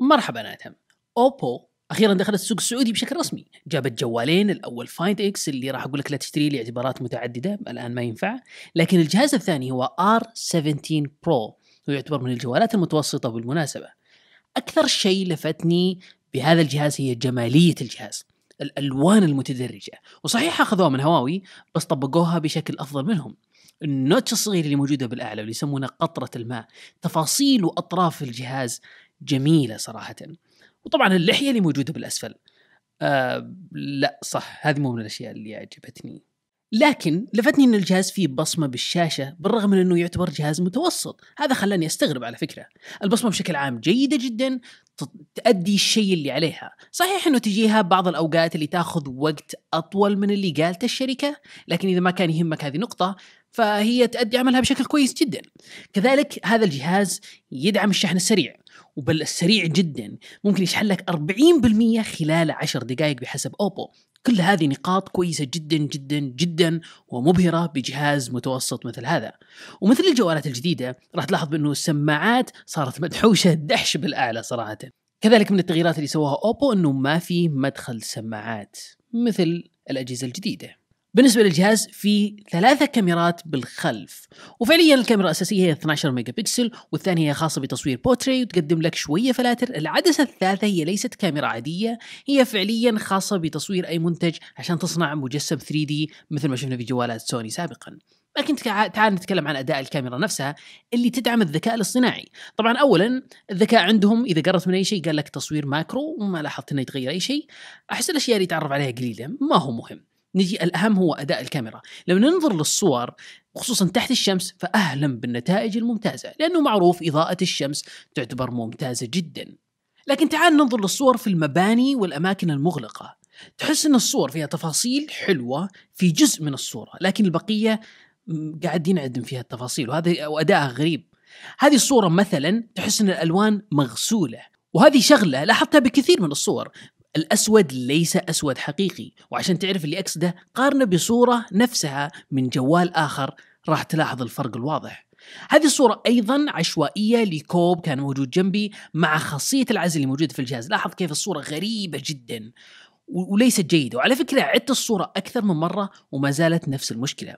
مرحبا ناتم اوبو اخيرا دخلت السوق السعودي بشكل رسمي جابت جوالين الاول فايند اكس اللي راح اقول لك لا تشتريه لاعتبارات متعدده الان ما ينفع لكن الجهاز الثاني هو ار 17 برو ويعتبر من الجوالات المتوسطه بالمناسبه اكثر شيء لفتني بهذا الجهاز هي جماليه الجهاز الالوان المتدرجه وصحيح اخذوها من هواوي بس طبقوها بشكل افضل منهم النوتش الصغير اللي موجوده بالاعلى اللي يسمونه قطره الماء تفاصيل واطراف الجهاز جميله صراحه وطبعا اللحيه اللي موجوده بالاسفل آه لا صح هذه مو من الاشياء اللي عجبتني لكن لفتني ان الجهاز فيه بصمه بالشاشه بالرغم من انه يعتبر جهاز متوسط هذا خلاني استغرب على فكره البصمه بشكل عام جيده جدا تؤدي الشيء اللي عليها صحيح انه تجيها بعض الاوقات اللي تاخذ وقت اطول من اللي قالته الشركه لكن اذا ما كان يهمك هذه نقطه فهي تؤدي عملها بشكل كويس جدا كذلك هذا الجهاز يدعم الشحن السريع وبل السريع جدا ممكن يشحن لك 40% خلال 10 دقائق بحسب اوبو كل هذه نقاط كويسة جدا جدا جدا ومبهرة بجهاز متوسط مثل هذا ومثل الجوالات الجديدة راح تلاحظ بأنه السماعات صارت مدحوشة دحش بالأعلى صراحة كذلك من التغييرات اللي سواها أوبو أنه ما في مدخل سماعات مثل الأجهزة الجديدة بالنسبه للجهاز في ثلاثه كاميرات بالخلف وفعليا الكاميرا الاساسيه هي 12 ميجا بكسل والثانيه هي خاصه بتصوير بوتري وتقدم لك شويه فلاتر العدسه الثالثه هي ليست كاميرا عاديه هي فعليا خاصه بتصوير اي منتج عشان تصنع مجسم 3 دي مثل ما شفنا في جوالات سوني سابقا لكن تعال نتكلم عن اداء الكاميرا نفسها اللي تدعم الذكاء الاصطناعي طبعا اولا الذكاء عندهم اذا قررت من اي شيء قال لك تصوير ماكرو وما لاحظت انه يتغير اي شيء احس الاشياء اللي يتعرف عليها قليله ما هو مهم نجي الأهم هو أداء الكاميرا لما ننظر للصور خصوصا تحت الشمس فأهلا بالنتائج الممتازة لأنه معروف إضاءة الشمس تعتبر ممتازة جدا لكن تعال ننظر للصور في المباني والأماكن المغلقة تحس أن الصور فيها تفاصيل حلوة في جزء من الصورة لكن البقية قاعد ينعدم فيها التفاصيل وهذا وأداءها غريب هذه الصورة مثلا تحس أن الألوان مغسولة وهذه شغلة لاحظتها بكثير من الصور الأسود ليس أسود حقيقي وعشان تعرف اللي أقصده قارنه بصورة نفسها من جوال آخر راح تلاحظ الفرق الواضح هذه الصورة أيضا عشوائية لكوب كان موجود جنبي مع خاصية العزل اللي موجودة في الجهاز لاحظ كيف الصورة غريبة جدا وليست جيدة وعلى فكرة عدت الصورة أكثر من مرة وما زالت نفس المشكلة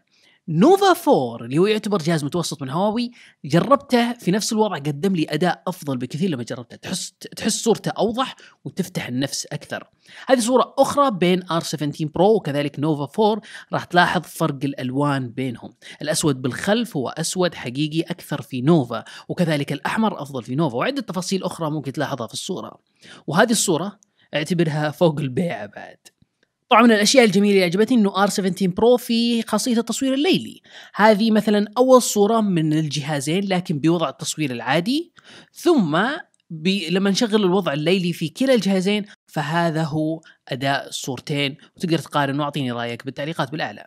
نوفا 4 اللي هو يعتبر جهاز متوسط من هواوي جربته في نفس الوضع قدم لي اداء افضل بكثير لما جربته تحس تحس صورته اوضح وتفتح النفس اكثر هذه صوره اخرى بين ار 17 برو وكذلك نوفا 4 راح تلاحظ فرق الالوان بينهم الاسود بالخلف هو اسود حقيقي اكثر في نوفا وكذلك الاحمر افضل في نوفا وعده تفاصيل اخرى ممكن تلاحظها في الصوره وهذه الصوره اعتبرها فوق البيعه بعد طبعا من الاشياء الجميله اللي عجبتني انه ار 17 برو فيه خاصيه التصوير الليلي هذه مثلا اول صوره من الجهازين لكن بوضع التصوير العادي ثم بي لما نشغل الوضع الليلي في كلا الجهازين فهذا هو اداء الصورتين وتقدر تقارن واعطيني رايك بالتعليقات بالاعلى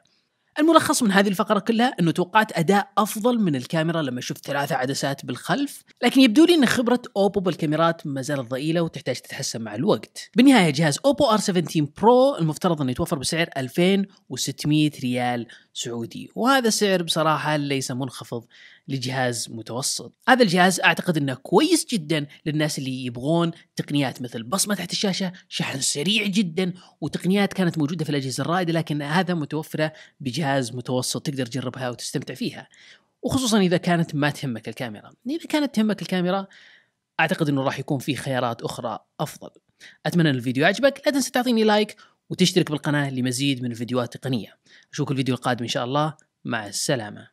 الملخص من هذه الفقرة كلها أنه توقعت أداء أفضل من الكاميرا لما شفت ثلاثة عدسات بالخلف لكن يبدو لي أن خبرة أوبو بالكاميرات ما زالت ضئيلة وتحتاج تتحسن مع الوقت بالنهاية جهاز أوبو R17 برو المفترض أنه يتوفر بسعر 2600 ريال سعودي وهذا السعر بصراحة ليس منخفض لجهاز متوسط هذا الجهاز اعتقد انه كويس جدا للناس اللي يبغون تقنيات مثل بصمه تحت الشاشه شحن سريع جدا وتقنيات كانت موجوده في الاجهزه الرائده لكن هذا متوفره بجهاز متوسط تقدر تجربها وتستمتع فيها وخصوصا اذا كانت ما تهمك الكاميرا اذا كانت تهمك الكاميرا اعتقد انه راح يكون في خيارات اخرى افضل اتمنى ان الفيديو عجبك لا تنسى تعطيني لايك وتشترك بالقناه لمزيد من الفيديوهات التقنيه اشوفك الفيديو القادم ان شاء الله مع السلامه